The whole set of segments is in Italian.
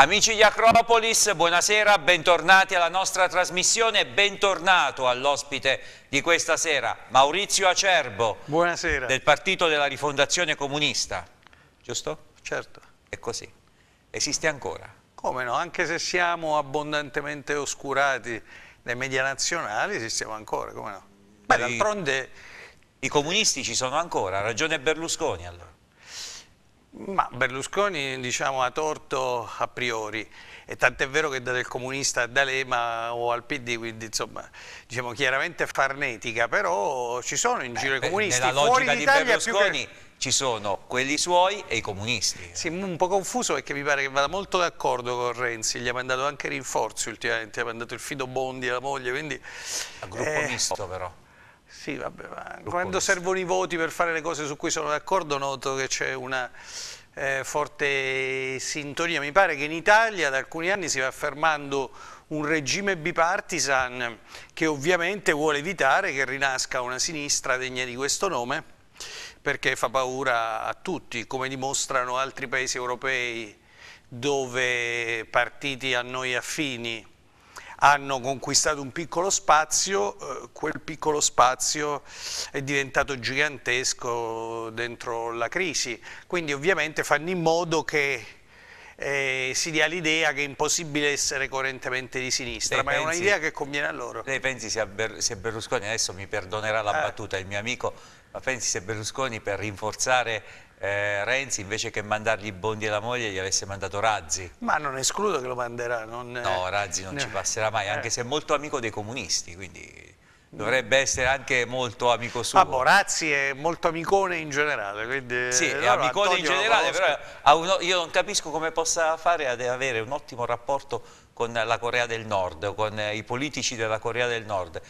Amici di Acropolis, buonasera, bentornati alla nostra trasmissione, bentornato all'ospite di questa sera, Maurizio Acerbo, buonasera. del Partito della Rifondazione Comunista, giusto? Certo. È così, esiste ancora. Come no, anche se siamo abbondantemente oscurati dai media nazionali, esistiamo ancora, come no? Beh, d'altronde... I comunisti ci sono ancora, ragione Berlusconi allora. Ma Berlusconi diciamo ha torto a priori e tant'è vero che dal comunista a D'Alema o al PD, quindi insomma diciamo chiaramente farnetica, però ci sono in giro Beh, i comunisti nella fuori di Berlusconi che... ci sono quelli suoi e i comunisti. Sì, un po' confuso perché mi pare che vada molto d'accordo con Renzi, gli ha mandato anche rinforzi ultimamente, ha mandato il Fido Bondi alla moglie, quindi... A gruppo eh... misto però. Sì, vabbè, quando servono i voti per fare le cose su cui sono d'accordo noto che c'è una eh, forte sintonia. Mi pare che in Italia da alcuni anni si va affermando un regime bipartisan che ovviamente vuole evitare che rinasca una sinistra degna di questo nome perché fa paura a tutti, come dimostrano altri paesi europei dove partiti a noi affini hanno conquistato un piccolo spazio, eh, quel piccolo spazio è diventato gigantesco dentro la crisi, quindi ovviamente fanno in modo che eh, si dia l'idea che è impossibile essere coerentemente di sinistra, lei ma pensi, è un'idea che conviene a loro. Lei pensi se, Ber, se Berlusconi, adesso mi perdonerà la eh. battuta il mio amico, ma pensi se Berlusconi per rinforzare eh, Renzi invece che mandargli Bondi alla moglie gli avesse mandato Razzi. Ma non escludo che lo manderà. Non... No, Razzi non no. ci eh. passerà mai, anche eh. se è molto amico dei comunisti, quindi dovrebbe essere anche molto amico suo. Vabbè, Razzi è molto amicone in generale. Quindi... Sì, allora, è amicone Antonio in generale, però uno, io non capisco come possa fare ad avere un ottimo rapporto con la Corea del Nord, con i politici della Corea del Nord,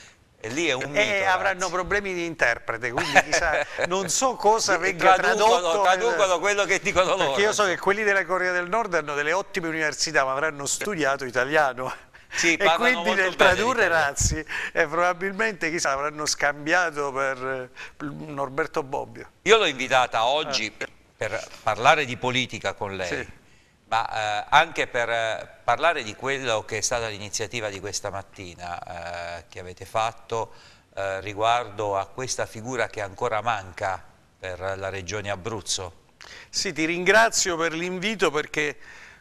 e lì è un eh, mito. E avranno problemi di interprete, quindi chissà, non so cosa venga tradotto. Traducono quello che dicono loro. Perché io so che quelli della Corea del Nord hanno delle ottime università, ma avranno studiato italiano. Sì, e quindi nel tradurre Razzi e eh, probabilmente chissà avranno scambiato per eh, Norberto Bobbio. Io l'ho invitata oggi eh. per parlare di politica con lei. Sì ma eh, anche per eh, parlare di quello che è stata l'iniziativa di questa mattina eh, che avete fatto eh, riguardo a questa figura che ancora manca per la regione Abruzzo. Sì, ti ringrazio per l'invito perché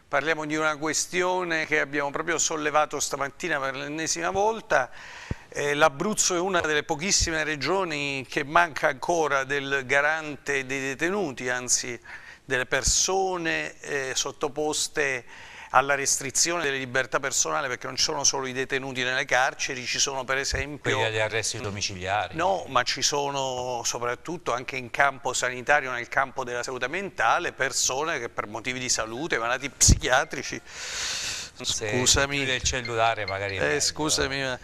parliamo di una questione che abbiamo proprio sollevato stamattina per l'ennesima volta eh, L'Abruzzo è una delle pochissime regioni che manca ancora del garante dei detenuti, anzi delle persone eh, sottoposte alla restrizione delle libertà personali perché non ci sono solo i detenuti nelle carceri, ci sono per esempio... Quelli agli arresti domiciliari. No, ma ci sono soprattutto anche in campo sanitario, nel campo della salute mentale, persone che per motivi di salute, malati psichiatrici... Scusami. del cellulare magari. Eh, scusami. Ma...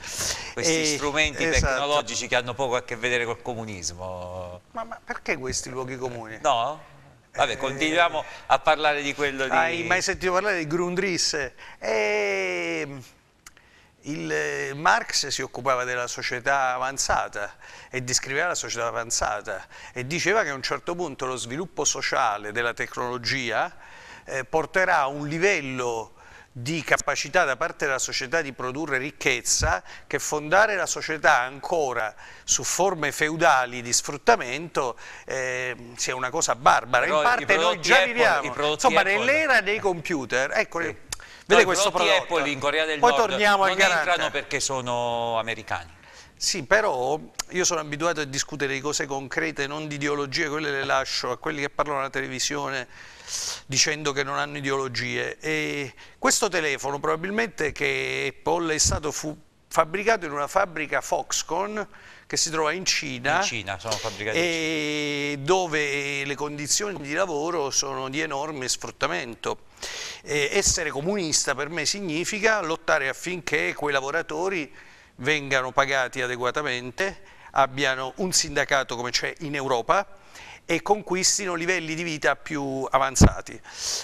Questi eh, strumenti esatto. tecnologici che hanno poco a che vedere col comunismo. Ma, ma perché questi luoghi comuni? No? Vabbè, continuiamo a parlare di quello di... Hai mai sentito parlare di Grundrisse? E... Ehm, il eh, Marx si occupava della società avanzata e descriveva la società avanzata e diceva che a un certo punto lo sviluppo sociale della tecnologia eh, porterà a un livello di capacità da parte della società di produrre ricchezza che fondare la società ancora su forme feudali di sfruttamento eh, sia una cosa barbara. Però In parte noi già Apple, viviamo, insomma nell'era dei computer, ecco, sì. vede no, questo prodotto, Apple in Corea del Poi Nord torniamo non entrano perché sono americani. Sì, però io sono abituato a discutere di cose concrete, non di ideologie, quelle le lascio a quelli che parlano alla televisione dicendo che non hanno ideologie. E questo telefono probabilmente che Apple è stato fabbricato in una fabbrica Foxconn che si trova in Cina, in Cina e in Cina. dove le condizioni di lavoro sono di enorme sfruttamento. E essere comunista per me significa lottare affinché quei lavoratori vengano pagati adeguatamente, abbiano un sindacato come c'è in Europa e conquistino livelli di vita più avanzati.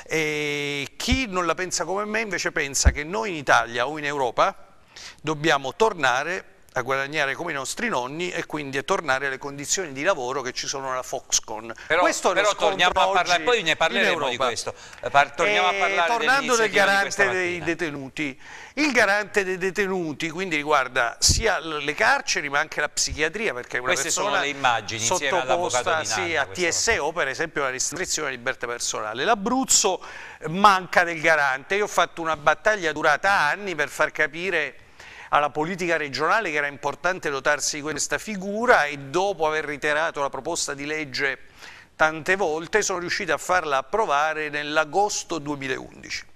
E chi non la pensa come me invece pensa che noi in Italia o in Europa dobbiamo tornare a guadagnare come i nostri nonni e quindi a tornare alle condizioni di lavoro che ci sono alla Foxconn. Però, questo però torniamo a parlare, poi ne parleremo di questo. Par torniamo e a eh, parlare tornando del garante dei detenuti. Il garante dei detenuti quindi riguarda sia le carceri ma anche la psichiatria perché una Queste persona sono le immagini sottoposta sì, a TSO per esempio la restrizione di libertà personale. L'Abruzzo eh, manca del garante. Io ho fatto una battaglia durata anni per far capire alla politica regionale che era importante dotarsi di questa figura e dopo aver ritirato la proposta di legge tante volte sono riuscito a farla approvare nell'agosto 2011.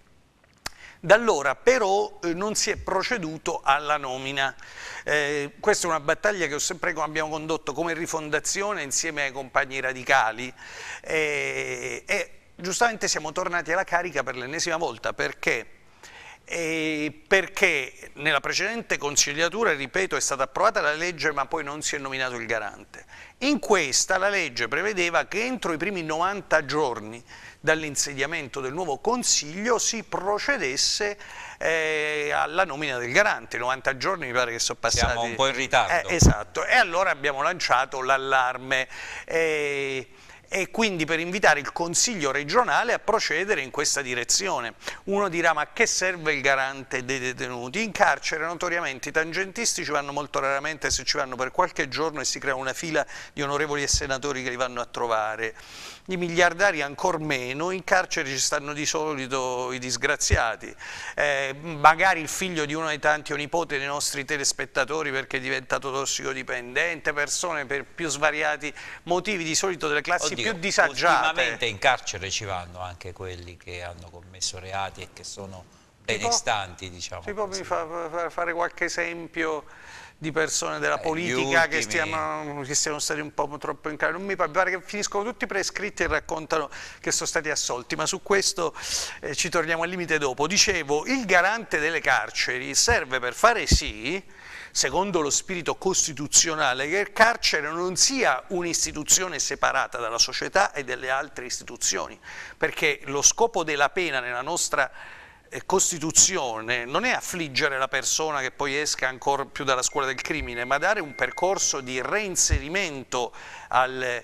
Da allora però eh, non si è proceduto alla nomina. Eh, questa è una battaglia che sempre, abbiamo condotto come rifondazione insieme ai compagni radicali eh, e giustamente siamo tornati alla carica per l'ennesima volta perché e perché nella precedente consigliatura, ripeto, è stata approvata la legge ma poi non si è nominato il garante. In questa la legge prevedeva che entro i primi 90 giorni dall'insediamento del nuovo Consiglio si procedesse eh, alla nomina del garante, 90 giorni mi pare che sono passati. Siamo un po' in ritardo. Eh, esatto, e allora abbiamo lanciato l'allarme. Eh, e quindi per invitare il Consiglio regionale a procedere in questa direzione. Uno dirà ma che serve il garante dei detenuti? In carcere notoriamente i tangentisti ci vanno molto raramente se ci vanno per qualche giorno e si crea una fila di onorevoli e senatori che li vanno a trovare. I miliardari ancor meno, in carcere ci stanno di solito i disgraziati, eh, magari il figlio di uno dei tanti o nipote dei nostri telespettatori perché è diventato tossicodipendente, persone per più svariati motivi di solito delle classi Oddio più disagiate. Ultimamente in carcere ci vanno anche quelli che hanno commesso reati e che sono benestanti. Diciamo, si può fa, fare qualche esempio di persone della eh, politica che, stiamo, che, siano stati un po' troppo in carcere. Non mi pare che finiscono tutti prescritti e raccontano che sono stati assolti, ma su questo eh, ci torniamo al limite dopo. Dicevo, il garante delle carceri serve per fare sì secondo lo spirito costituzionale, che il carcere non sia un'istituzione separata dalla società e dalle altre istituzioni, perché lo scopo della pena nella nostra eh, Costituzione non è affliggere la persona che poi esca ancora più dalla scuola del crimine, ma dare un percorso di reinserimento al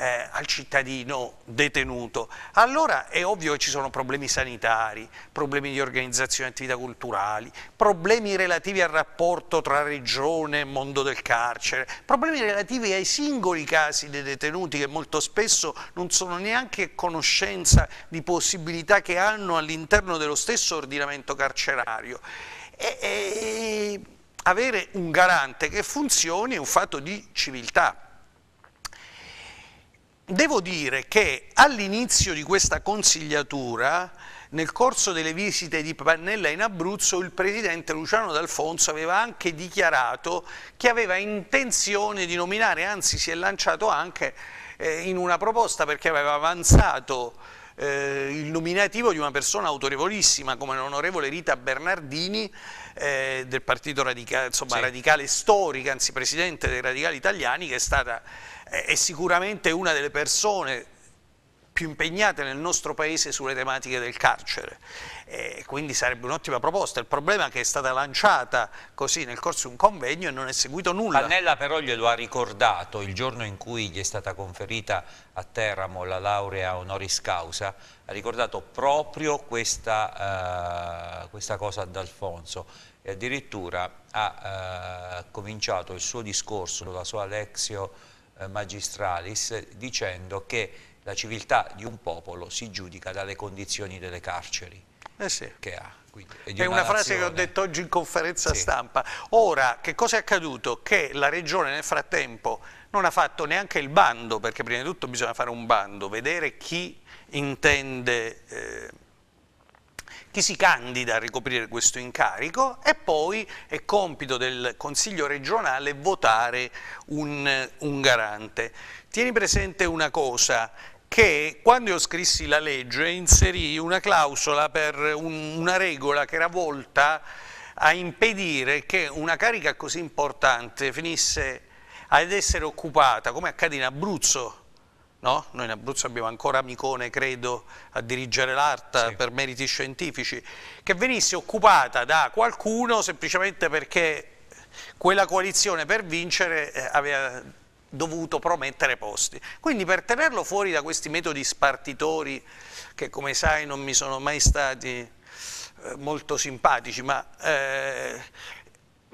eh, al cittadino detenuto, allora è ovvio che ci sono problemi sanitari, problemi di organizzazione di attività culturali, problemi relativi al rapporto tra regione e mondo del carcere, problemi relativi ai singoli casi dei detenuti che molto spesso non sono neanche conoscenza di possibilità che hanno all'interno dello stesso ordinamento carcerario. E, e, avere un garante che funzioni è un fatto di civiltà devo dire che all'inizio di questa consigliatura, nel corso delle visite di Pannella in Abruzzo, il presidente Luciano D'Alfonso aveva anche dichiarato che aveva intenzione di nominare, anzi si è lanciato anche eh, in una proposta perché aveva avanzato eh, il nominativo di una persona autorevolissima come l'onorevole Rita Bernardini eh, del partito radica insomma, sì. radicale storica, anzi presidente dei radicali italiani che è stata è sicuramente una delle persone più impegnate nel nostro paese sulle tematiche del carcere e quindi sarebbe un'ottima proposta. Il problema è che è stata lanciata così nel corso di un convegno e non è seguito nulla. Pannella però glielo ha ricordato il giorno in cui gli è stata conferita a Teramo la laurea honoris causa, ha ricordato proprio questa, uh, questa cosa ad Alfonso e addirittura ha uh, cominciato il suo discorso, la sua lexio eh, magistralis dicendo che la civiltà di un popolo si giudica dalle condizioni delle carceri eh sì. che ha. Quindi, è una, una frase che ho detto oggi in conferenza sì. stampa. Ora, che cosa è accaduto? Che la Regione nel frattempo non ha fatto neanche il bando, perché prima di tutto bisogna fare un bando, vedere chi intende eh, chi si candida a ricoprire questo incarico e poi è compito del Consiglio regionale votare un, un garante. Tieni presente una cosa, che quando io scrissi la legge inserì una clausola per un, una regola che era volta a impedire che una carica così importante finisse ad essere occupata, come accade in Abruzzo, No? Noi in Abruzzo abbiamo ancora Micone, credo, a dirigere l'ARTA sì. per meriti scientifici, che venisse occupata da qualcuno semplicemente perché quella coalizione per vincere eh, aveva dovuto promettere posti. Quindi per tenerlo fuori da questi metodi spartitori che come sai non mi sono mai stati eh, molto simpatici, ma eh,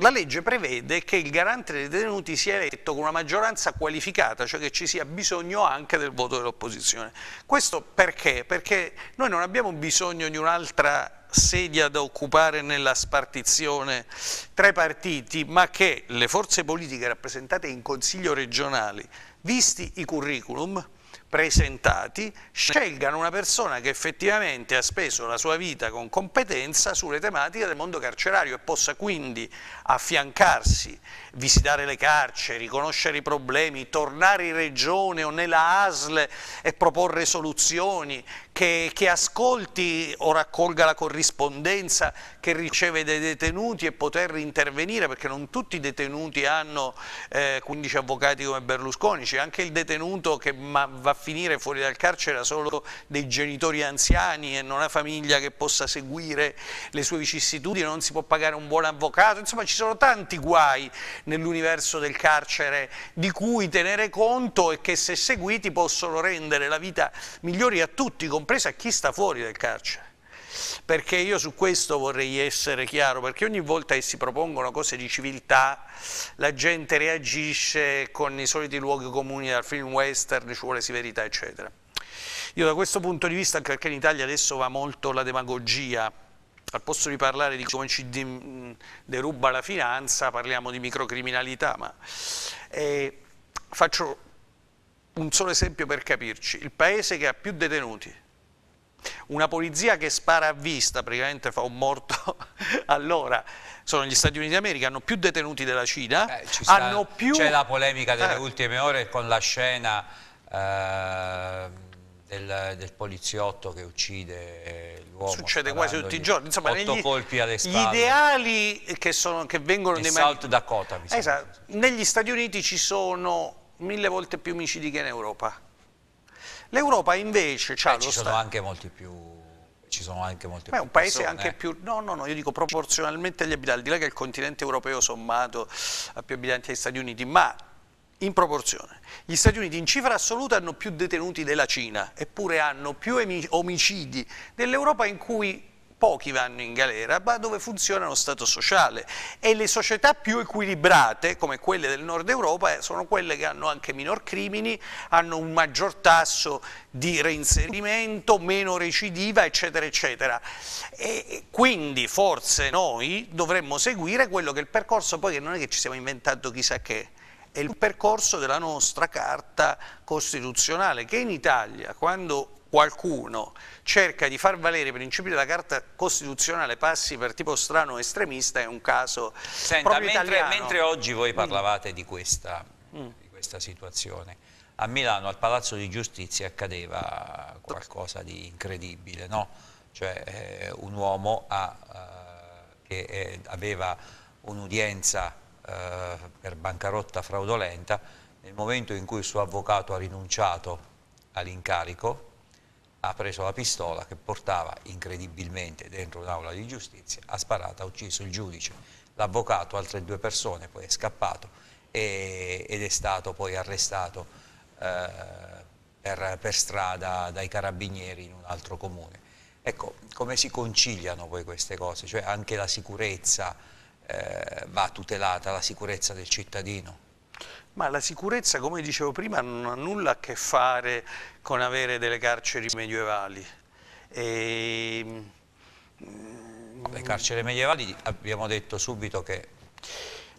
la legge prevede che il garante dei detenuti sia eletto con una maggioranza qualificata, cioè che ci sia bisogno anche del voto dell'opposizione. Questo perché? Perché noi non abbiamo bisogno di un'altra sedia da occupare nella spartizione tra i partiti, ma che le forze politiche rappresentate in consiglio regionali, visti i curriculum, presentati, scelgano una persona che effettivamente ha speso la sua vita con competenza sulle tematiche del mondo carcerario e possa quindi affiancarsi, visitare le carceri, conoscere i problemi, tornare in regione o nella ASL e proporre soluzioni, che, che ascolti o raccolga la corrispondenza che riceve dai detenuti e poter intervenire, perché non tutti i detenuti hanno eh, 15 avvocati come Berlusconi, c'è anche il detenuto che ma, va a finire fuori dal carcere ha solo dei genitori anziani e non ha famiglia che possa seguire le sue vicissitudini, non si può pagare un buon avvocato, insomma ci sono tanti guai nell'universo del carcere di cui tenere conto e che se seguiti possono rendere la vita migliore a tutti, compresa chi sta fuori del carcere perché io su questo vorrei essere chiaro, perché ogni volta che si propongono cose di civiltà la gente reagisce con i soliti luoghi comuni dal film western, ci vuole severità eccetera. Io da questo punto di vista, anche perché in Italia adesso va molto la demagogia, al posto di parlare di come ci mm, deruba la finanza parliamo di microcriminalità, ma eh, faccio un solo esempio per capirci, il paese che ha più detenuti una polizia che spara a vista, praticamente fa un morto all'ora, sono gli Stati Uniti d'America, hanno più detenuti della Cina, eh, hanno più... C'è la polemica delle eh. ultime ore con la scena eh, del, del, poliziotto che uccide eh, l'uomo. Succede quasi tutti i giorni. Insomma, negli, colpi alle Gli ideali che, sono, che vengono... In South Dakota, mi sembra. Esatto. Negli Stati Uniti ci sono mille volte più omicidi che in Europa L'Europa invece ha lo ci sono anche molti più ci sono anche molte persone. è un paese persone, anche eh. più, no, no, no, io dico proporzionalmente agli abitanti, al di là che il continente europeo sommato ha più abitanti agli Stati Uniti, ma in proporzione. Gli Stati Uniti in cifra assoluta hanno più detenuti della Cina, eppure hanno più omicidi dell'Europa in cui pochi vanno in galera, ma dove funziona lo Stato sociale e le società più equilibrate, come quelle del nord Europa, eh, sono quelle che hanno anche minor crimini, hanno un maggior tasso di reinserimento, meno recidiva, eccetera, eccetera. E quindi forse noi dovremmo seguire quello che è il percorso, poi che non è che ci siamo inventato chissà che, è il percorso della nostra carta costituzionale, che in Italia, quando qualcuno cerca di far valere i principi della Carta Costituzionale, passi per tipo strano estremista, è un caso Senta, mentre, mentre, oggi voi mm. parlavate mm. di, questa, mm. di questa situazione, a Milano al Palazzo di Giustizia accadeva qualcosa di incredibile, no? cioè eh, un uomo ha, eh, che eh, aveva un'udienza eh, per bancarotta fraudolenta, nel momento in cui il suo avvocato ha rinunciato all'incarico, ha preso la pistola che portava incredibilmente dentro un'aula di giustizia, ha sparato, ha ucciso il giudice, l'avvocato, altre due persone, poi è scappato e, ed è stato poi arrestato eh, per, per, strada dai carabinieri in un altro comune. Ecco, come si conciliano poi queste cose? Cioè anche la sicurezza eh, va tutelata, la sicurezza del cittadino? Ma la sicurezza, come dicevo prima, non ha nulla a che fare con avere delle carceri medievali. E... Le mm, carceri medievali abbiamo detto subito che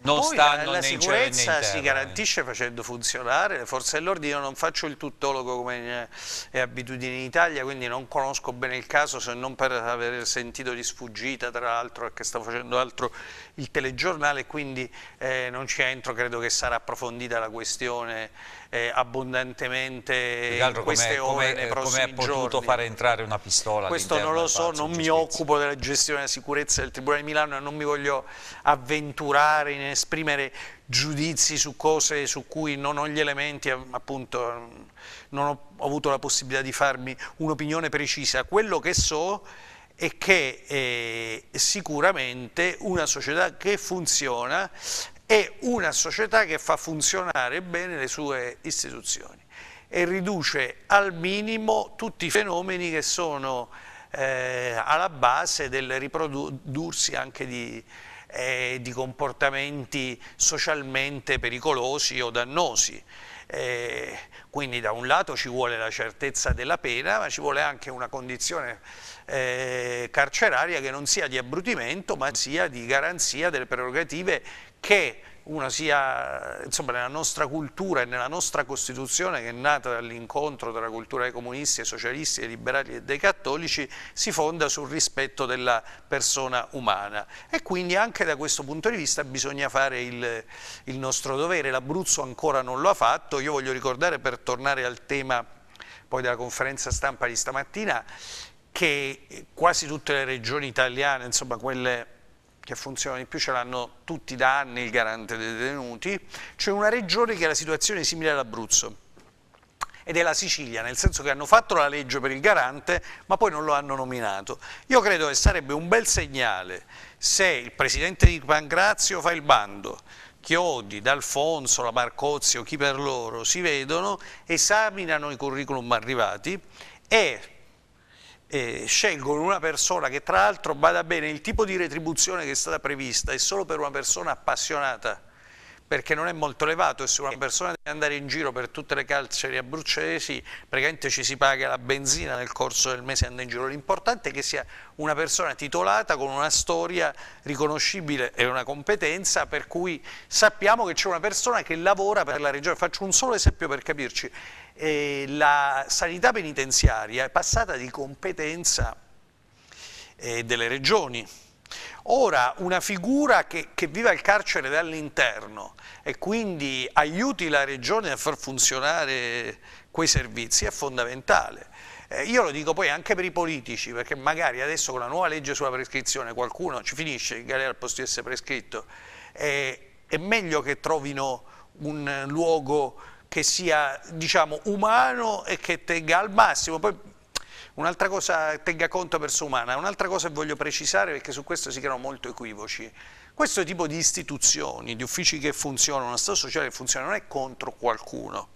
non Poi stanno eh, la, né in cielo né La sicurezza si eh. garantisce facendo funzionare le forze dell'ordine, io non faccio il tuttologo come eh, è abitudine in Italia, quindi non conosco bene il caso se non per aver sentito di sfuggita tra l'altro che stavo facendo altro il telegiornale, quindi eh, non ci entro, credo che sarà approfondita la questione eh, abbondantemente in queste com ore, come, come è potuto giorni. fare entrare una pistola Questo non lo so, non mi occupo della gestione della sicurezza del Tribunale di Milano e non mi voglio avventurare in esprimere giudizi su cose su cui non ho gli elementi, eh, appunto mm, non ho avuto la possibilità di farmi un'opinione precisa. Quello che so è che eh, sicuramente una società che funziona è una società che fa funzionare bene le sue istituzioni e riduce al minimo tutti i fenomeni che sono eh, alla base del riprodursi anche di, eh, di comportamenti socialmente pericolosi o dannosi. Eh, quindi da un lato ci vuole la certezza della pena, ma ci vuole anche una condizione eh, carceraria che non sia di abbrutimento, ma sia di garanzia delle prerogative che una sia, insomma, nella nostra cultura e nella nostra Costituzione che è nata dall'incontro tra la cultura dei comunisti, dei socialisti, dei liberali e dei cattolici, si fonda sul rispetto della persona umana e quindi anche da questo punto di vista bisogna fare il, il nostro dovere, l'Abruzzo ancora non lo ha fatto, io voglio ricordare per tornare al tema poi della conferenza stampa di stamattina che quasi tutte le regioni italiane, insomma quelle che funziona di più ce l'hanno tutti da anni il garante dei detenuti, c'è una regione che ha la situazione simile all'Abruzzo ed è la Sicilia, nel senso che hanno fatto la legge per il garante ma poi non lo hanno nominato. Io credo che sarebbe un bel segnale se il presidente di Pangrazio fa il bando, Chiodi, D'Alfonso, la Marcozio, chi per loro si vedono, esaminano i curriculum arrivati e eh, scelgono una persona che tra l'altro vada bene il tipo di retribuzione che è stata prevista è solo per una persona appassionata perché non è molto elevato e se una persona deve andare in giro per tutte le carceri abruzzesi praticamente ci si paga la benzina nel corso del mese andando in giro l'importante è che sia una persona titolata con una storia riconoscibile e una competenza per cui sappiamo che c'è una persona che lavora per la regione faccio un solo esempio per capirci eh, la sanità penitenziaria è passata di competenza eh, delle regioni. Ora una figura che, che viva il carcere dall'interno e quindi aiuti la regione a far funzionare quei servizi è fondamentale. Eh, io lo dico poi anche per i politici, perché magari adesso con la nuova legge sulla prescrizione qualcuno ci finisce in galera al posto di essere prescritto, eh, è meglio che trovino un luogo che sia diciamo, umano e che tenga al massimo. Poi un'altra cosa tenga conto persona umana, un'altra cosa che voglio precisare perché su questo si creano molto equivoci. Questo tipo di istituzioni, di uffici che funzionano, uno stato sociale che funziona non è contro qualcuno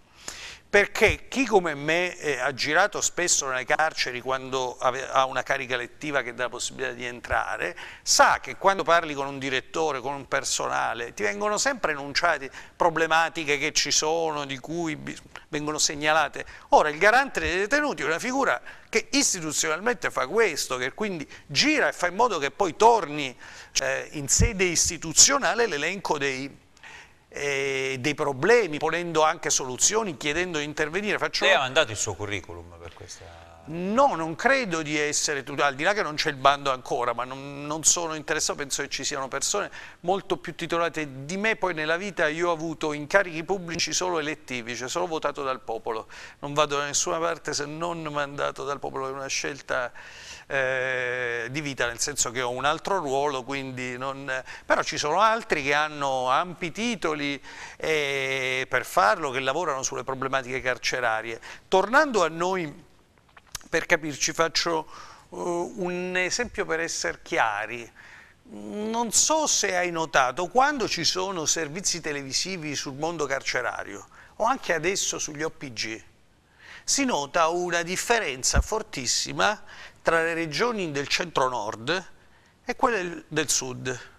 perché chi come me eh, ha girato spesso nelle carceri quando ha una carica lettiva che dà la possibilità di entrare, sa che quando parli con un direttore, con un personale, ti vengono sempre enunciate problematiche che ci sono, di cui vengono segnalate. Ora il garante dei detenuti è una figura che istituzionalmente fa questo, che quindi gira e fa in modo che poi torni eh, in sede istituzionale l'elenco dei eh, dei problemi, ponendo anche soluzioni, chiedendo di intervenire. Faccio... Lei ha mandato il suo curriculum per questa... No, non credo di essere, al di là che non c'è il bando ancora, ma non, non, sono interessato, penso che ci siano persone molto più titolate di me, poi nella vita io ho avuto incarichi pubblici solo elettivi, cioè solo votato dal popolo, non vado da nessuna parte se non mandato dal popolo, è una scelta eh, di vita, nel senso che ho un altro ruolo, non... però ci sono altri che hanno ampi titoli eh, per farlo, che lavorano sulle problematiche carcerarie. Tornando a noi, per capirci, faccio uh, un esempio per essere chiari. Non so se hai notato, quando ci sono servizi televisivi sul mondo carcerario, o anche adesso sugli OPG, si nota una differenza fortissima tra le regioni del centro-nord e quelle del sud.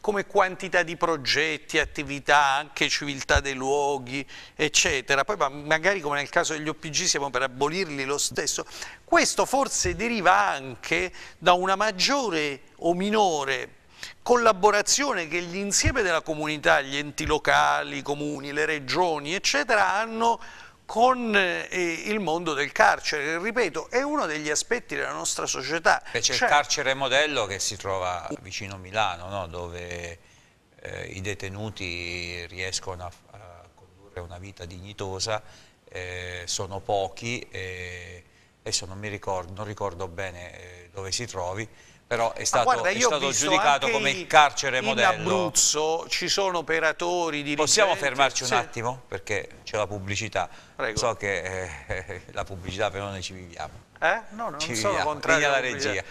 Come quantità di progetti, attività, anche civiltà dei luoghi, eccetera. Poi magari come nel caso degli OPG siamo per abolirli lo stesso. Questo forse deriva anche da una maggiore o minore collaborazione che l'insieme della comunità, gli enti locali, i comuni, le regioni, eccetera, hanno con eh, il mondo del carcere. Ripeto, è uno degli aspetti della nostra società. C'è cioè... il carcere modello che si trova vicino a Milano, no? dove eh, i detenuti riescono a, a, condurre una vita dignitosa, eh, sono pochi, eh, adesso non mi ricordo, non ricordo bene eh, dove si trovi, però è stato, guarda, è stato giudicato come il carcere in modello. In Abruzzo ci sono operatori di Possiamo fermarci un sì. attimo? Perché c'è la pubblicità. Prego. So che eh, la pubblicità però noi ci viviamo. Eh? No, non ci sono viviamo. contrario la regia.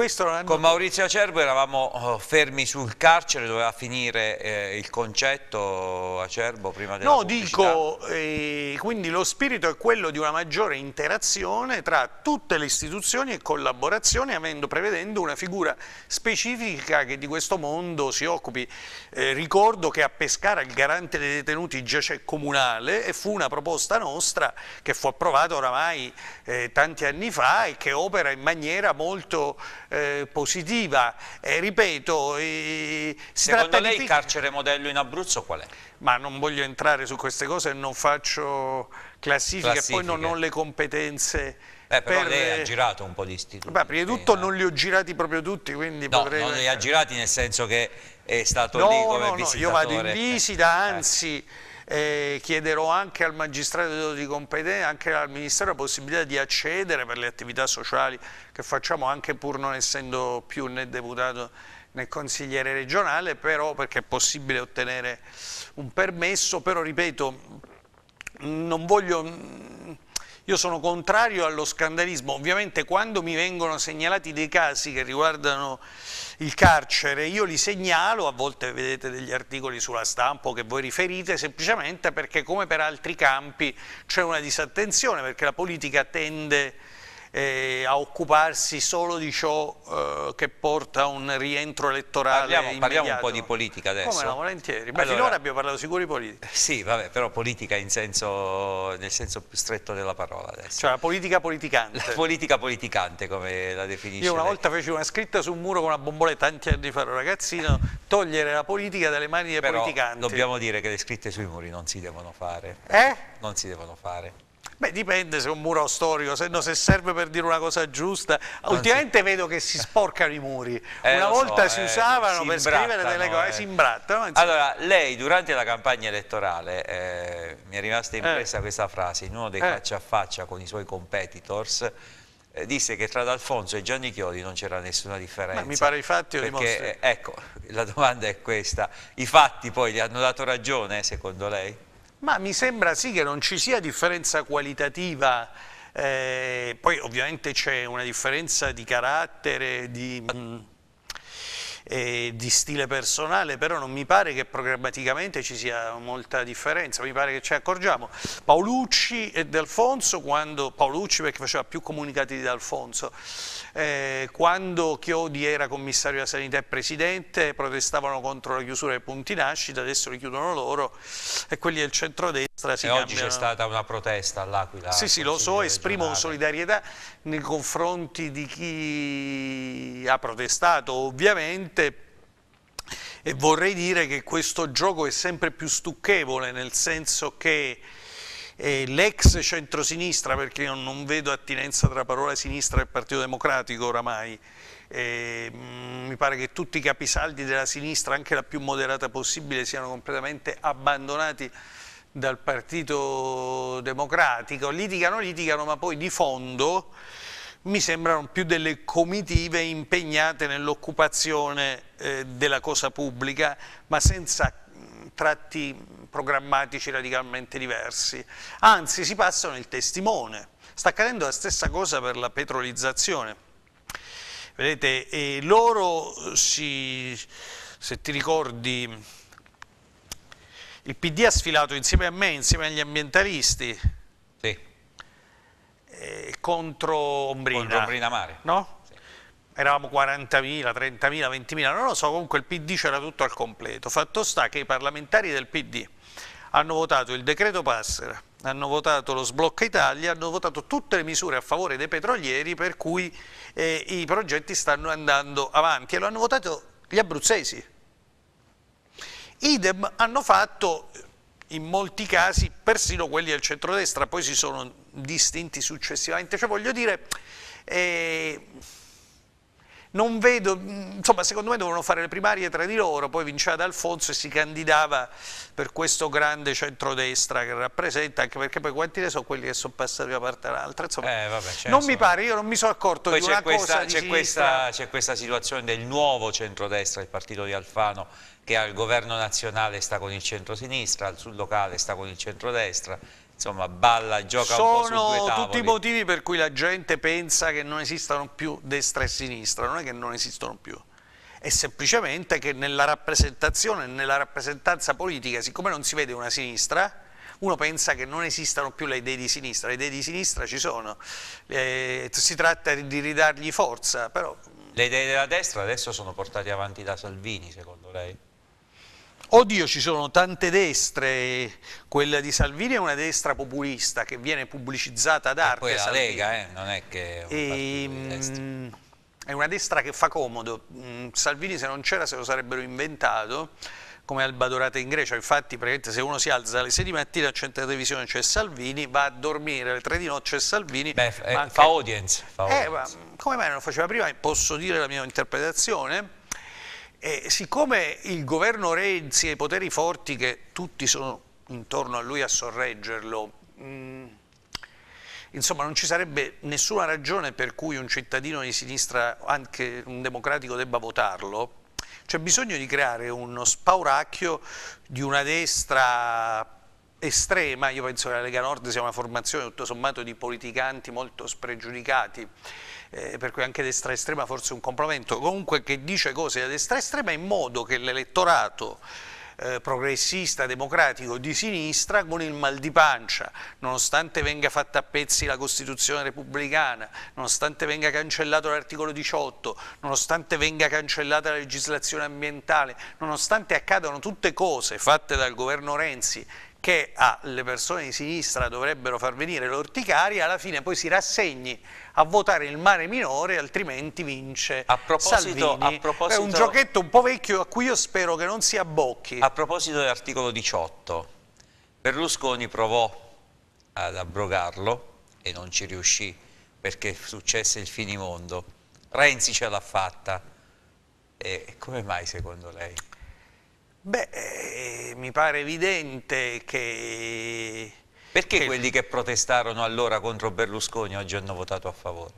questo non è Con Maurizio Acerbo eravamo oh, fermi sul carcere, doveva finire eh, il concetto Acerbo prima della No, pubblicità. dico, eh, quindi lo spirito è quello di una maggiore interazione tra tutte le istituzioni e collaborazione, avendo, prevedendo una figura specifica che di questo mondo si occupi. Eh, ricordo che a Pescara il garante dei detenuti giace comunale e fu una proposta nostra che fu approvata oramai eh, tanti anni fa e che opera in maniera molto eh, positiva. E eh, ripeto, eh, Secondo lei il carcere modello in Abruzzo qual è? Ma non voglio entrare su queste cose, non faccio classifiche, classifiche. poi non ho le competenze. Eh, però per... lei ha girato un po' di istituti. Beh, prima di tutto eh. non li ho girati proprio tutti, quindi no, potrei... non li ha girati nel senso che è stato no, lì come no, visitatore. No, io vado in visita, anzi... Eh eh, chiederò anche al magistrato di competenza, anche al Ministero la possibilità di accedere per le attività sociali che facciamo anche pur non essendo più né deputato né consigliere regionale, però perché è possibile ottenere un permesso, però ripeto, non voglio io sono contrario allo scandalismo, ovviamente quando mi vengono segnalati dei casi che riguardano il carcere, io li segnalo, a volte vedete degli articoli sulla stampa che voi riferite, semplicemente perché come per altri campi c'è una disattenzione, perché la politica tende eh, a occuparsi solo di ciò eh, che porta a un rientro elettorale parliamo, parliamo, un po' di politica adesso. Come no, volentieri. ma allora, finora abbiamo parlato sicuro di politica. Sì, vabbè, però politica senso, nel senso più stretto della parola adesso. Cioè la politica politicante. La politica politicante, come la definisce. Io una lei. volta feci una scritta su un muro con una bomboletta tanti anni fa, ero ragazzino, togliere la politica dalle mani dei però, politicanti. dobbiamo dire che le scritte sui muri non si devono fare. Eh? Non si devono fare. Beh, dipende se è un muro storico, se, no, se serve per dire una cosa giusta. Anzi. Ah, Ultimamente vedo che si sporcano i muri. Eh, una volta so, eh, si eh, usavano si per scrivere delle cose, eh. si imbrattano. Anzi. Allora, lei durante la campagna elettorale eh, mi è rimasta eh. impressa questa frase, in uno dei faccia a faccia con i suoi competitors, disse che tra D'Alfonso e Gianni Chiodi non c'era nessuna differenza. Ma mi pare i fatti o perché, Ecco, la domanda è questa. I fatti poi gli hanno dato ragione, secondo lei? Ma mi sembra sì che non ci sia differenza qualitativa, eh, poi ovviamente c'è una differenza di carattere, di... Mh, mm, eh, di stile personale, però non mi pare che programmaticamente ci sia molta differenza, mi pare che ci accorgiamo. Paolucci e D'Alfonso, quando, Paolucci perché faceva più comunicati di D'Alfonso, eh, quando Chiodi era commissario della sanità e presidente protestavano contro la chiusura dei punti nascita, adesso li chiudono loro e quelli del centrodestra si e cambiano. oggi c'è stata una protesta all'Aquila. Sì, sì, lo so, esprimo solidarietà nei confronti di chi ha protestato ovviamente e vorrei dire che questo gioco è sempre più stucchevole nel senso che eh, l'ex centrosinistra, perché io non vedo attinenza tra parola sinistra e Partito Democratico oramai, eh, mm, mi pare che tutti i capisaldi della sinistra, anche la più moderata possibile, siano completamente abbandonati dal Partito Democratico, litigano, litigano, ma poi di fondo mi sembrano più delle comitive impegnate nell'occupazione eh, della cosa pubblica, ma senza tratti programmatici radicalmente diversi. Anzi, si passano il testimone. Sta accadendo la stessa cosa per la petrolizzazione. Vedete, loro eh, si, se ti ricordi il PD ha sfilato insieme a me, insieme agli ambientalisti sì. eh, contro Ombrina. Contro Ombrina Mare. No? Sì. Eravamo 40.000, 30.000, 20.000, non lo so, comunque il PD c'era tutto al completo. Fatto sta che i parlamentari del PD hanno votato il decreto Passera, hanno votato lo sblocca Italia, hanno votato tutte le misure a favore dei petrolieri per cui eh, i progetti stanno andando avanti e lo hanno votato gli abruzzesi Idem hanno fatto eh, in molti casi persino quelli del centrodestra, poi si sono distinti successivamente. Cioè voglio dire... Eh, non vedo, mm, insomma secondo me dovevano fare le primarie tra di loro, poi vinceva D'Alfonso e si candidava per questo grande centrodestra che rappresenta, anche perché poi quanti ne sono quelli che sono passati da una parte all'altra, insomma eh, vabbè, certo, non insomma. mi pare, io non mi sono accorto di una questa, cosa c'è questa, questa situazione del nuovo centrodestra, il partito di Alfano, che al governo nazionale sta con il centrosinistra, al sul locale sta con il centrodestra, insomma balla, gioca Sono un po' su due tavoli. Sono tutti i motivi per cui la gente pensa che non esistano più destra e sinistra, non è che non esistono più. È semplicemente che nella rappresentazione, nella rappresentanza politica, siccome non si vede una sinistra, uno pensa che non esistano più le idee di sinistra, le idee di sinistra ci sono, eh, si tratta di ridargli forza, però... Le idee della destra adesso sono portate avanti da Salvini, secondo lei? Oddio, ci sono tante destre, quella di Salvini è una destra populista che viene pubblicizzata ad arte. E poi la Salvini. Lega, eh? non è che è un e, ehm, È una destra che fa comodo, mm, Salvini se non c'era se lo sarebbero inventato come Alba Dorata in Grecia, infatti praticamente, se uno si alza alle 6 di mattina a centro televisione c'è Salvini, va a dormire alle 3 di notte c'è Salvini. Beh, eh, fa anche... audience. Fa eh, audience. Eh, come mai non lo faceva prima? Posso dire la mia interpretazione? E siccome il governo Renzi e i poteri forti che tutti sono intorno a lui a sorreggerlo, mh, mm, insomma non ci sarebbe nessuna ragione per cui un cittadino di sinistra, anche un democratico, debba votarlo, c'è bisogno di creare uno spauracchio di una destra estrema, io penso che la Lega Nord sia una formazione tutto sommato di politicanti molto spregiudicati, eh, per cui anche destra estrema forse un complemento, comunque che dice cose da destra estrema in modo che l'elettorato eh, progressista, democratico, di sinistra con il mal di pancia, nonostante venga fatta a pezzi la Costituzione repubblicana, nonostante venga cancellato l'articolo 18, nonostante venga cancellata la legislazione ambientale, nonostante accadano tutte cose fatte dal governo Renzi che alle persone di sinistra dovrebbero far venire l'orticaria, alla fine poi si rassegni a votare il mare minore, altrimenti vince a proposito, A proposito, È un giochetto un po' vecchio a cui io spero che non si abbocchi. A proposito dell'articolo 18, Berlusconi provò ad abrogarlo e non ci riuscì perché successe il finimondo. Renzi ce l'ha fatta. E come mai secondo lei? Beh, eh, mi pare evidente che... Perché che... quelli che protestarono allora contro Berlusconi oggi hanno votato a favore?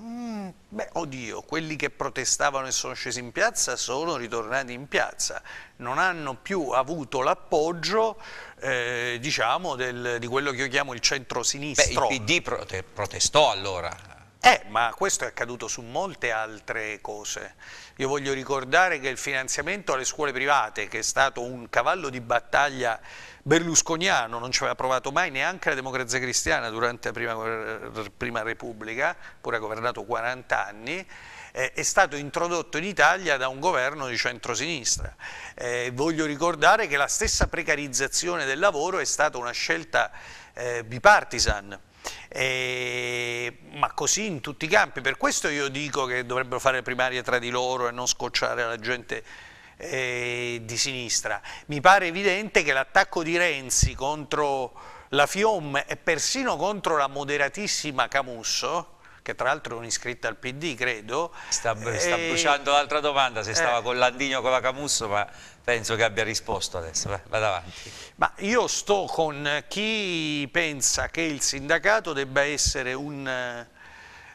Mm, beh, oddio, quelli che protestavano e sono scesi in piazza sono ritornati in piazza, non hanno più avuto l'appoggio, eh, diciamo, del, di quello che io chiamo il centro-sinistro. Beh, il PD prote protestò allora. Eh, ma questo è accaduto su molte altre cose. Io voglio ricordare che il finanziamento alle scuole private, che è stato un cavallo di battaglia berlusconiano, non ci aveva provato mai neanche la democrazia cristiana durante la Prima, eh, prima Repubblica, pur ha governato 40 anni, eh, è stato introdotto in Italia da un governo di centrosinistra. Eh, voglio ricordare che la stessa precarizzazione del lavoro è stata una scelta eh, bipartisan, e, eh, ma così in tutti i campi, per questo io dico che dovrebbero fare le primarie tra di loro e non scocciare la gente eh, di sinistra. Mi pare evidente che l'attacco di Renzi contro la FIOM e persino contro la moderatissima Camusso, che tra l'altro è un'iscritta al PD credo. Sta, sta e... Eh, bruciando l'altra domanda, se stava eh. con l'Andino o con la Camusso, ma Penso che abbia risposto adesso, vada avanti. Ma io sto con chi pensa che il sindacato debba essere un,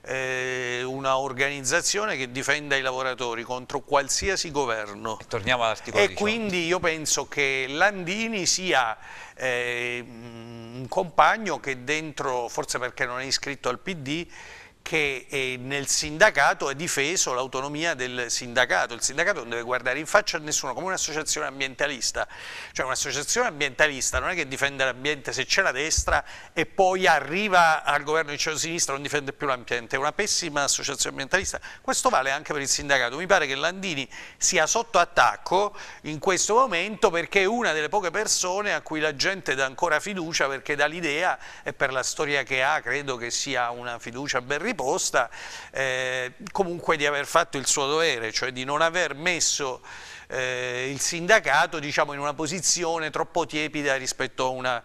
eh, una organizzazione che difenda i lavoratori contro qualsiasi governo. E torniamo all'articolo E quindi io penso che Landini sia eh, un compagno che dentro, forse perché non è iscritto al PD, che eh, nel sindacato ha difeso l'autonomia del sindacato, il sindacato non deve guardare in faccia a nessuno, come un'associazione ambientalista, cioè un'associazione ambientalista non è che difende l'ambiente se c'è la destra e poi arriva al governo di centro-sinistra e non difende più l'ambiente, è una pessima associazione ambientalista, questo vale anche per il sindacato, mi pare che Landini sia sotto attacco in questo momento perché è una delle poche persone a cui la gente dà ancora fiducia perché dà l'idea e per la storia che ha credo che sia una fiducia ben riposta riposta, eh, comunque di aver fatto il suo dovere, cioè di non aver messo eh, il sindacato diciamo, in una posizione troppo tiepida rispetto a una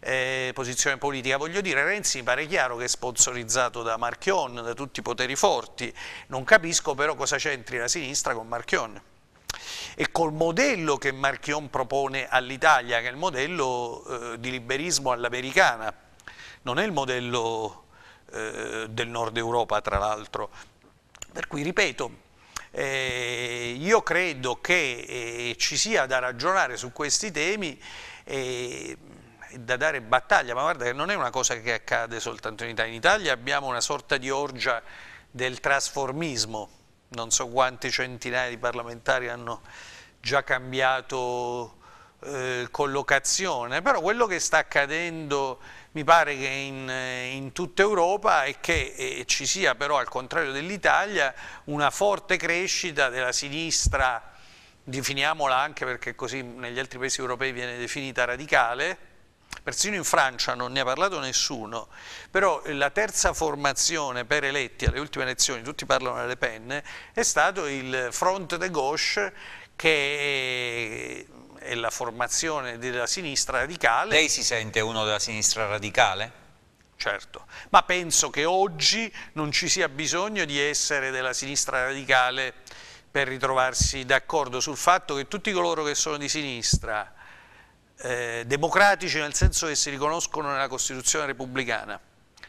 eh, posizione politica. Voglio dire, Renzi mi pare chiaro che è sponsorizzato da Marchion, da tutti i poteri forti, non capisco però cosa c'entri la sinistra con Marchion e col modello che Marchion propone all'Italia, che è il modello eh, di liberismo all'americana, non è il modello eh, del nord Europa tra l'altro. Per cui ripeto, eh, io credo che eh, ci sia da ragionare su questi temi e da dare battaglia, ma guarda che non è una cosa che accade soltanto in Italia, in Italia abbiamo una sorta di orgia del trasformismo, non so quante centinaia di parlamentari hanno già cambiato eh, collocazione, però quello che sta accadendo mi pare che in, eh, in tutta Europa e che e eh, ci sia però al contrario dell'Italia una forte crescita della sinistra, definiamola anche perché così negli altri paesi europei viene definita radicale, persino in Francia non ne ha parlato nessuno, però eh, la terza formazione per eletti alle ultime elezioni, tutti parlano delle penne, è stato il Front de Gauche che e la formazione della sinistra radicale. Lei si sente uno della sinistra radicale? Certo, ma penso che oggi non ci sia bisogno di essere della sinistra radicale per ritrovarsi d'accordo sul fatto che tutti coloro che sono di sinistra, eh, democratici nel senso che si riconoscono nella Costituzione repubblicana,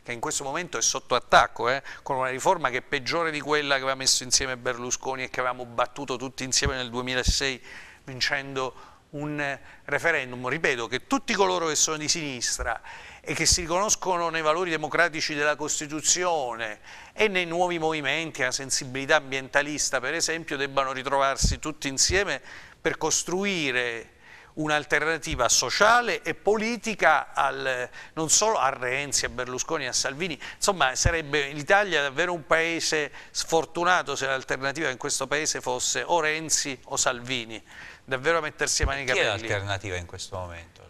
che in questo momento è sotto attacco, eh, con una riforma che è peggiore di quella che aveva messo insieme Berlusconi e che avevamo battuto tutti insieme nel 2006 vincendo un referendum, ripeto, che tutti coloro che sono di sinistra e che si riconoscono nei valori democratici della Costituzione e nei nuovi movimenti, la sensibilità ambientalista per esempio, debbano ritrovarsi tutti insieme per costruire un'alternativa sociale e politica al, non solo a Renzi, a Berlusconi, a Salvini, insomma sarebbe l'Italia davvero un paese sfortunato se l'alternativa in questo paese fosse o Renzi o Salvini davvero a mettersi le mani nei capelli. Chi è l'alternativa in questo momento?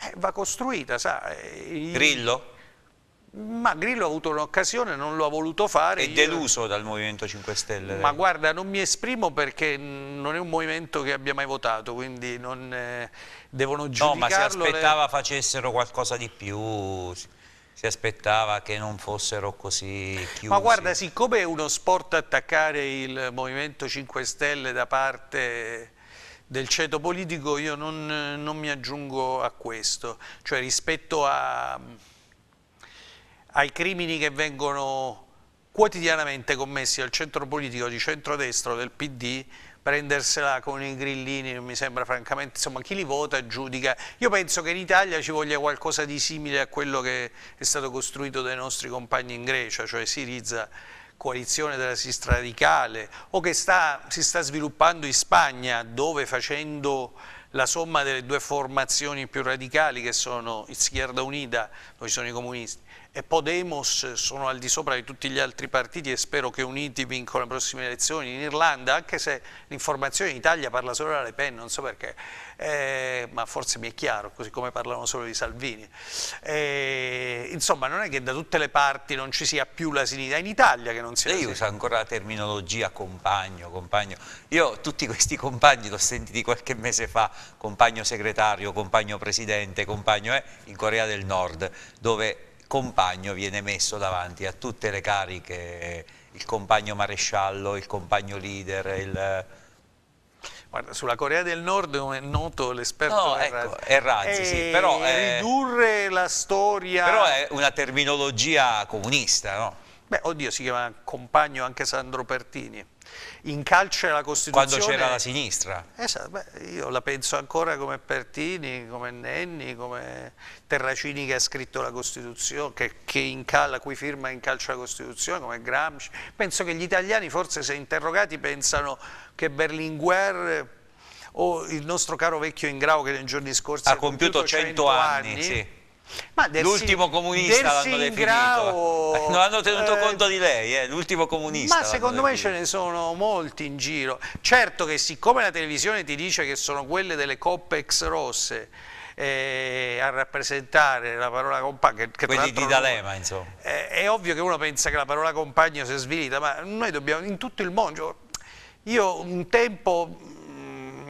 Eh, va costruita, sa. Eh, Grillo? Ma Grillo ha avuto un'occasione, non lo ha voluto fare. È io... deluso dal Movimento 5 Stelle? Ma guarda, non mi esprimo perché non è un movimento che abbia mai votato, quindi non eh, devono giudicarlo. No, ma si aspettava le... facessero qualcosa di più, si aspettava che non fossero così chiusi. Ma guarda, siccome è uno sport attaccare il Movimento 5 Stelle da parte del ceto politico io non, non mi aggiungo a questo, cioè rispetto a, ai crimini che vengono quotidianamente commessi dal centro politico di centrodestra del PD prendersela con i grillini non mi sembra francamente, insomma chi li vota giudica. Io penso che in Italia ci voglia qualcosa di simile a quello che è stato costruito dai nostri compagni in Grecia, cioè Siriza coalizione della sinistra radicale o che sta, si sta sviluppando in Spagna dove facendo la somma delle due formazioni più radicali che sono Izquierda Unida, dove sono i comunisti, e Podemos sono al di sopra di tutti gli altri partiti e spero che uniti vincono le prossime elezioni in Irlanda, anche se l'informazione in Italia parla solo della Le Pen, non so perché eh, ma forse mi è chiaro, così come parlano solo di Salvini. Eh, insomma, non è che da tutte le parti non ci sia più la sinità, in Italia che non si è. Lei usa ancora la terminologia compagno, compagno. Io tutti questi compagni l'ho sentiti qualche mese fa, compagno segretario, compagno presidente, compagno eh, in Corea del Nord, dove compagno viene messo davanti a tutte le cariche, il compagno maresciallo, il compagno leader, il Guarda, sulla Corea del Nord è noto l'esperto no, Errazzi. Ecco, Errazzi, sì, eh, però ridurre la storia... Però è una terminologia comunista, no? Beh, oddio, si chiama compagno anche Sandro Pertini in calcio calce la Costituzione... Quando c'era la sinistra. Esatto, beh, io la penso ancora come Pertini, come Nenni, come Terracini che ha scritto la Costituzione, che, che cal, la cui firma in calcio la Costituzione, come Gramsci. Penso che gli italiani forse se interrogati pensano che Berlinguer o il nostro caro vecchio Ingrao che nei giorni scorsi ha, ha compiuto, compiuto 100, 100 anni, anni sì l'ultimo comunista l'hanno definito. Grau... Non hanno tenuto eh... conto di lei, eh? l'ultimo comunista. Ma secondo me ce ne sono molti in giro. Certo che siccome la televisione ti dice che sono quelle delle Coppex rosse eh, a rappresentare la parola compagna quelli di D'Alema insomma è, è ovvio che uno pensa che la parola compagno sia svilita ma noi dobbiamo in tutto il mondo io un tempo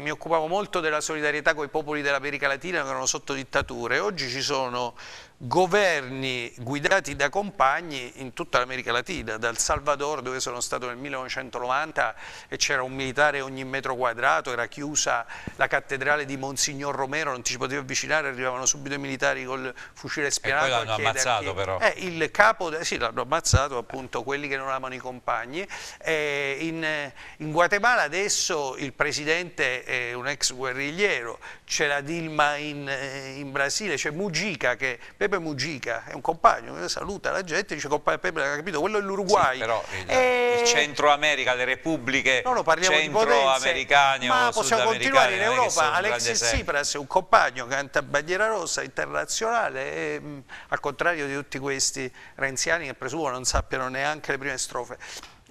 mi occupavo molto della solidarietà con i popoli dell'America Latina che erano sotto dittature, oggi ci sono governi guidati da compagni in tutta l'America Latina, dal Salvador dove sono stato nel 1990 e c'era un militare ogni metro quadrato, era chiusa la cattedrale di Monsignor Romero, non ti ci potevi avvicinare, arrivavano subito i militari col fucile spianato. E poi l'hanno ammazzato però. Eh, il capo, sì l'hanno ammazzato appunto quelli che non amano i compagni. Eh, in, in, Guatemala adesso il presidente è un ex guerrigliero, c'è la Dilma in, eh, in Brasile, c'è Mugica, che Pepe Mugica è un compagno eh, saluta la gente, dice compagno Pepe, l'ha capito, quello è l'Uruguay. Sì, però il, e... Eh, il, Centro America, le repubbliche no, no, centroamericane ma possiamo continuare in Europa, Alexis Tsipras è un compagno, canta bandiera rossa internazionale, e, mh, mm, al contrario di tutti questi renziani che presumo non sappiano neanche le prime strofe.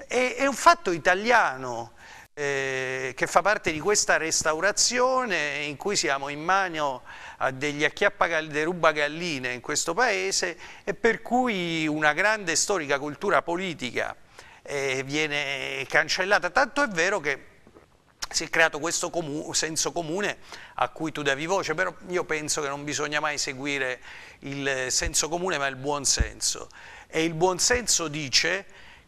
è, è un fatto italiano, eh, che fa parte di questa restaurazione in cui siamo in mano a degli acchiappagalline, rubagalline in questo paese e per cui una grande storica cultura politica eh, viene cancellata, tanto è vero che si è creato questo comu senso comune a cui tu davi voce, però io penso che non bisogna mai seguire il senso comune ma il buonsenso e il buonsenso dice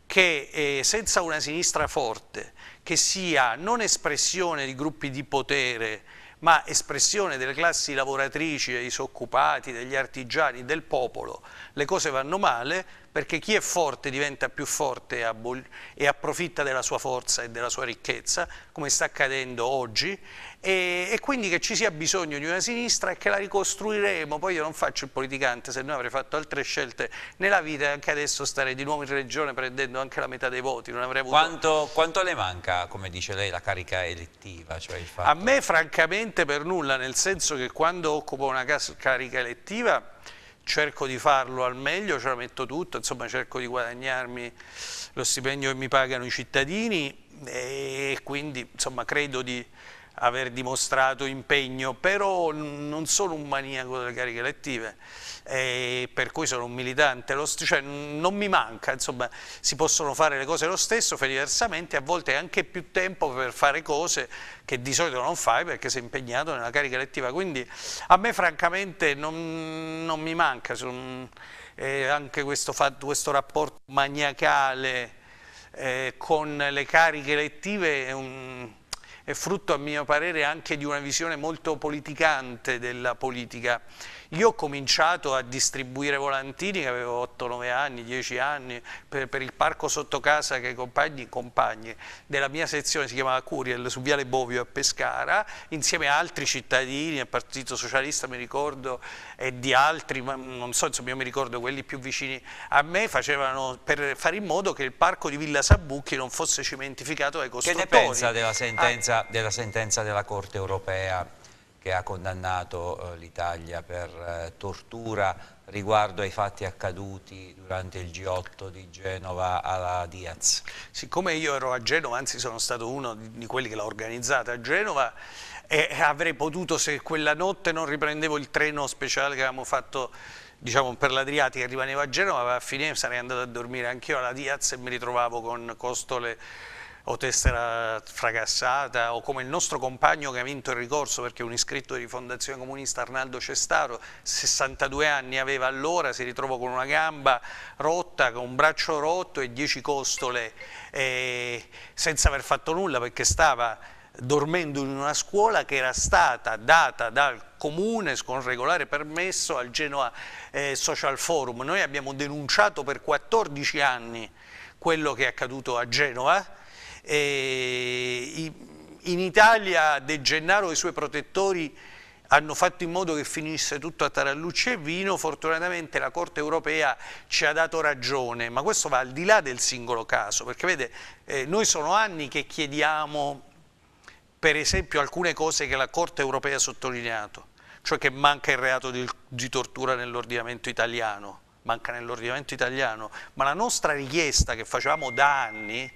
che eh, senza una sinistra forte che sia non espressione di gruppi di potere, ma espressione delle classi lavoratrici, dei disoccupati, degli artigiani, del popolo, le cose vanno male perché chi è forte diventa più forte e approfitta della sua forza e della sua ricchezza, come sta accadendo oggi, e, e quindi che ci sia bisogno di una sinistra e che la ricostruiremo. Poi io non faccio il politicante, se no avrei fatto altre scelte nella vita, e anche adesso starei di nuovo in regione prendendo anche la metà dei voti. Quanto, quanto, le manca, come dice lei, la carica elettiva? Cioè fatto... A me francamente per nulla, nel senso che quando occupo una carica elettiva cerco di farlo al meglio, ce la metto tutto, insomma cerco di guadagnarmi lo stipendio che mi pagano i cittadini e quindi insomma credo di aver dimostrato impegno, però non sono un maniaco delle cariche elettive, eh, per cui sono un militante, cioè, non mi manca, insomma si possono fare le cose lo stesso, fai diversamente, a volte anche più tempo per fare cose che di solito non fai perché sei impegnato nella carica elettiva, quindi a me francamente non, non mi manca, son, eh, anche questo, fatto, questo rapporto maniacale eh, con le cariche elettive è un è frutto a mio parere anche di una visione molto politicante della politica io ho cominciato a distribuire volantini che avevo 8-9 anni, 10 anni, per, per, il parco sotto casa che i compagni, compagni della mia sezione, si chiamava Curiel, su Viale Bovio a Pescara, insieme a altri cittadini, al Partito Socialista mi ricordo, e di altri, ma non so, insomma io mi ricordo quelli più vicini a me, facevano per fare in modo che il parco di Villa Sabucchi non fosse cimentificato dai costruttori. Che ne pensa della sentenza, ah. della, sentenza della Corte Europea? che ha condannato eh, l'Italia per eh, tortura riguardo ai fatti accaduti durante il G8 di Genova alla Diaz. Siccome io ero a Genova, anzi sono stato uno di quelli che l'ha organizzata a Genova, e avrei potuto, se quella notte non riprendevo il treno speciale che avevamo fatto diciamo, per l'Adriatica, rimanevo a Genova, a fine sarei andato a dormire anch'io alla Diaz e mi ritrovavo con Costole o tessera fracassata o come il nostro compagno che ha vinto il ricorso perché un iscritto di Fondazione Comunista Arnaldo Cestaro, 62 anni aveva allora, si ritrovò con una gamba rotta, con un braccio rotto e 10 costole eh, senza aver fatto nulla perché stava dormendo in una scuola che era stata data dal comune con regolare permesso al Genoa eh, Social Forum. Noi abbiamo denunciato per 14 anni quello che è accaduto a Genova, e eh, in Italia De Gennaro e i suoi protettori hanno fatto in modo che finisse tutto a tarallucci e vino, fortunatamente la Corte europea ci ha dato ragione, ma questo va al di là del singolo caso, perché vede, eh, noi sono anni che chiediamo per esempio alcune cose che la Corte europea ha sottolineato, cioè che manca il reato di, di tortura nell'ordinamento italiano, manca nell'ordinamento italiano, ma la nostra richiesta che facevamo da anni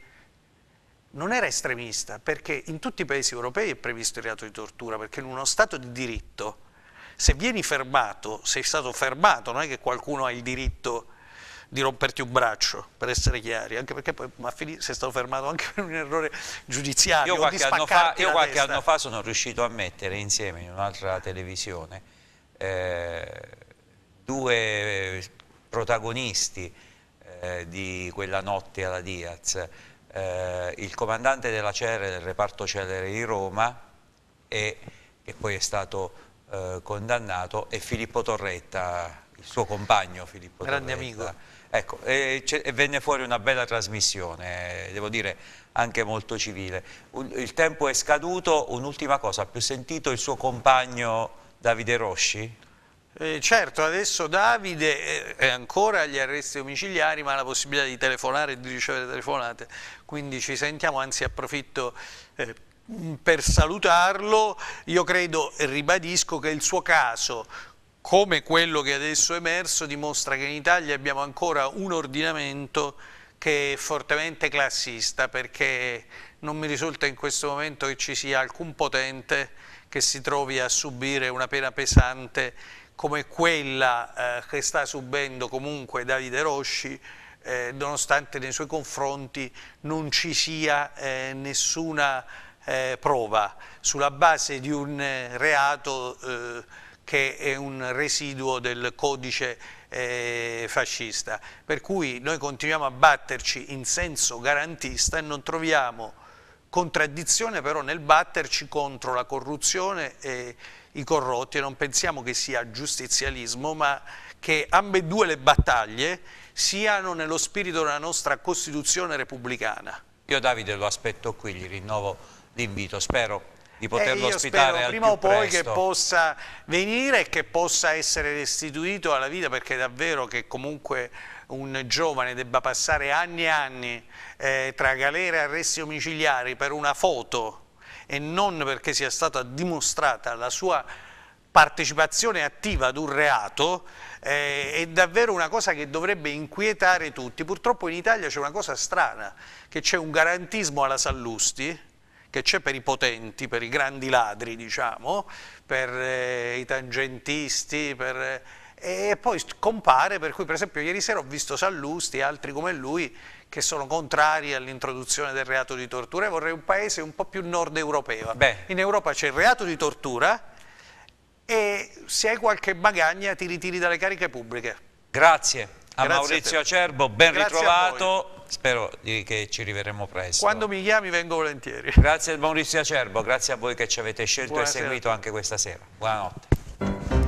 non era estremista, perché in tutti i paesi europei è previsto il reato di tortura, perché in uno Stato di diritto, se vieni fermato, sei stato fermato, non è che qualcuno ha il diritto di romperti un braccio, per essere chiari, anche perché poi Maffini si è stato fermato anche per un errore giudiziario. Io qualche, anno fa, io qualche anno fa, sono riuscito a mettere insieme in un'altra televisione eh, due protagonisti eh, di quella notte alla Diaz, eh, il comandante della CERE, del reparto celere di Roma, e, che poi è stato eh, condannato, e Filippo Torretta, il suo compagno Filippo Grande Torretta. amico. Ecco, e, e, venne fuori una bella trasmissione, devo dire anche molto civile. Un, il tempo è scaduto, un'ultima cosa, ha più sentito il suo compagno Davide Rosci? Eh, certo, adesso Davide eh, è ancora agli arresti domiciliari, ma ha la possibilità di telefonare e di ricevere telefonate, quindi ci sentiamo, anzi approfitto eh, per salutarlo. Io credo e ribadisco che il suo caso, come quello che adesso è emerso, dimostra che in Italia abbiamo ancora un ordinamento che è fortemente classista, perché non mi risulta in questo momento che ci sia alcun potente che si trovi a subire una pena pesante come quella eh, che sta subendo comunque Davide Rosci, eh, nonostante nei suoi confronti non ci sia eh, nessuna eh, prova, sulla base di un eh, reato eh, che è un residuo del codice fascista. Per cui noi continuiamo a batterci in senso garantista e non troviamo contraddizione però nel batterci contro la corruzione e i corrotti e non pensiamo che sia giustizialismo, ma che ambedue le battaglie siano nello spirito della nostra Costituzione repubblicana. Io Davide lo aspetto qui, gli rinnovo l'invito, spero di eh, poterlo eh ospitare prima o poi presto. che possa venire e che possa essere restituito alla vita perché è davvero che comunque un giovane debba passare anni e anni eh, tra galere e arresti omicidiari per una foto e non perché sia stata dimostrata la sua partecipazione attiva ad un reato eh, è davvero una cosa che dovrebbe inquietare tutti. Purtroppo in Italia c'è una cosa strana, che c'è un garantismo alla Sallusti, che c'è per i potenti, per i grandi ladri, diciamo, per eh, i tangentisti, per, eh, e poi compare, per cui per esempio ieri sera ho visto Sallusti e altri come lui che sono contrari all'introduzione del reato di tortura e vorrei un paese un po' più nord europeo. Beh. In Europa c'è il reato di tortura e se hai qualche bagagna ti ritiri dalle cariche pubbliche. Grazie a Grazie Maurizio a Acerbo, ben Grazie ritrovato. Spero che ci rivedremo presto. Quando mi chiami vengo volentieri. Grazie a Maurizio Acerbo, grazie a voi che ci avete scelto Buonasera. e seguito anche questa sera. Buonanotte.